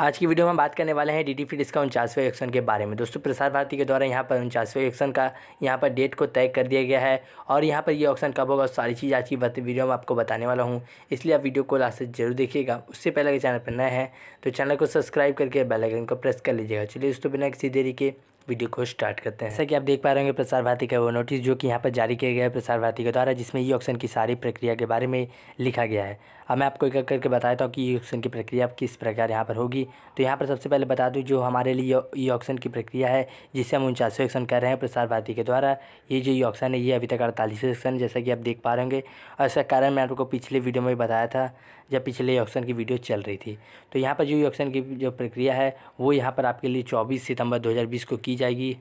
आज की वीडियो में बात करने वाले हैं डी फिट का उनचासवें इलेक्शन के बारे में दोस्तों प्रसार भारती के द्वारा यहाँ पर उनचासवें इलेक्शन का यहाँ पर डेट को तय कर दिया गया है और यहाँ पर ये ऑप्शन कब होगा सारी चीज़ आज की वीडियो में आपको बताने वाला हूँ इसलिए आप वीडियो को लास्ट जरूर देखिएगा उससे पहले अगर चैनल पर नए हैं तो चैनल को सब्सक्राइब करके बेलाइकन को प्रेस कर लीजिएगा चलिए दोस्तों बिना किसी देरी के वीडियो को स्टार्ट करते हैं जैसा कि आप देख पा रहे होंगे प्रसार भारती का वो नोटिस जो कि यहाँ पर जारी किया गया है प्रसार भारती के द्वारा जिसमें ई ऑक्शन की सारी प्रक्रिया के बारे में लिखा गया है अब मैं आपको एक एक करके बताता हूँ कि ई ऑक्शन की प्रक्रिया किस प्रकार यहाँ पर होगी तो यहाँ पर सबसे पहले बता दूँ जो हमारे लिए ई ऑक्शन की प्रक्रिया है जिसे हम उनचासवें ऑक्शन कर रहे हैं प्रसार भारती के द्वारा ये जो ई ऑक्शन है ये अभी तक अड़तालीस ऑक्शन जैसा कि आप देख पा रहे होंगे और इसका कारण मैं आपको पिछले वीडियो में बताया था जब पिछले ऑक्शन की वीडियो चल रही थी तो यहाँ पर जो ई ऑक्शन की जो प्रक्रिया है वो यहाँ पर आपके लिए चौबीस सितम्बर दो को की की जाएगी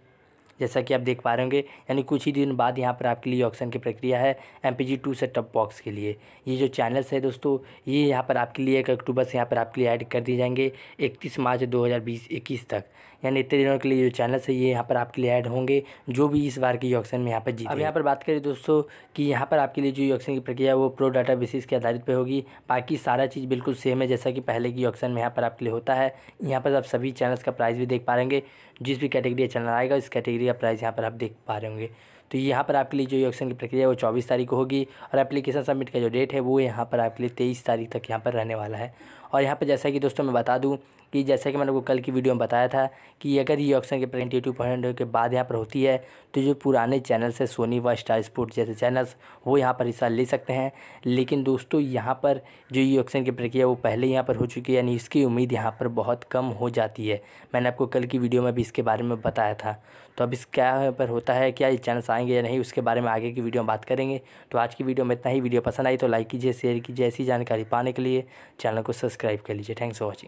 जैसा कि आप देख पा रहे होंगे यानी कुछ ही दिन बाद यहाँ पर आपके लिए ऑप्शन की प्रक्रिया है M P G two setup box के लिए ये जो चैनल्स है दोस्तों ये यहाँ पर आपके लिए एक अक्टूबर से यहाँ पर आपके लिए ऐड कर दिए जाएंगे इकतीस मार्च दो हज़ार बीस इक्कीस तक यानी इतने दिनों के लिए जो चैनल्स है ये यहाँ पर आपके लिए ऐड होंगे जो भी इस बार के ऑक्शन में यहाँ पर जीत अब यहाँ पर बात करें दोस्तों कि यहाँ पर आपके लिए जो ऑक्शन की प्रक्रिया वो प्रो डाटा बेसिस के आधारित पर होगी बाकी सारा चीज़ बिल्कुल सेम है जैसा कि पहले की ऑक्शन में यहाँ पर आपके लिए होता है यहाँ पर आप सभी चैनल्स का प्राइस भी देख पा रहे जिस भी कैटेगरी का चैनल आएगा उस कैटेगरी का प्राइस यहाँ पर आप देख पा रहे होंगे तो यहाँ पर आपके लिए जो ये की प्रक्रिया है वो चौबीस तारीख को होगी और एप्लीकेशन सबमिट का जो डेट है वो यहाँ पर आपके लिए तेईस तारीख तक यहाँ पर रहने वाला है और यहाँ पर जैसा कि दोस्तों मैं बता दूँ कि जैसा कि मैंने आपको कल की वीडियो में बताया था कि अगर ये ऑप्शन के प्रेजेंटेटिव पॉइंट के बाद यहाँ पर होती है तो जो पुराने चैनल्स हैं सोनी व स्टार स्पोर्ट जैसे चैनल्स वो यहाँ पर हिस्सा ले सकते हैं लेकिन दोस्तों यहाँ पर जो ये ऑप्शन की प्रक्रिया वो पहले यहाँ पर हो चुकी है यानी इसकी उम्मीद यहाँ पर बहुत कम हो जाती है मैंने आपको कल की वीडियो में भी इसके बारे में बताया था तो अब इस क्या पर होता है क्या ये चैनल्स आएंगे या नहीं उसके बारे में आगे की वीडियो में बात करेंगे तो आज की वीडियो में इतना ही वीडियो पसंद आई तो लाइक कीजिए शेयर कीजिए ऐसी जानकारी पाने के लिए चैनल को सब्सक्राइब कर लीजिए थैंक्स फॉर वॉचिंग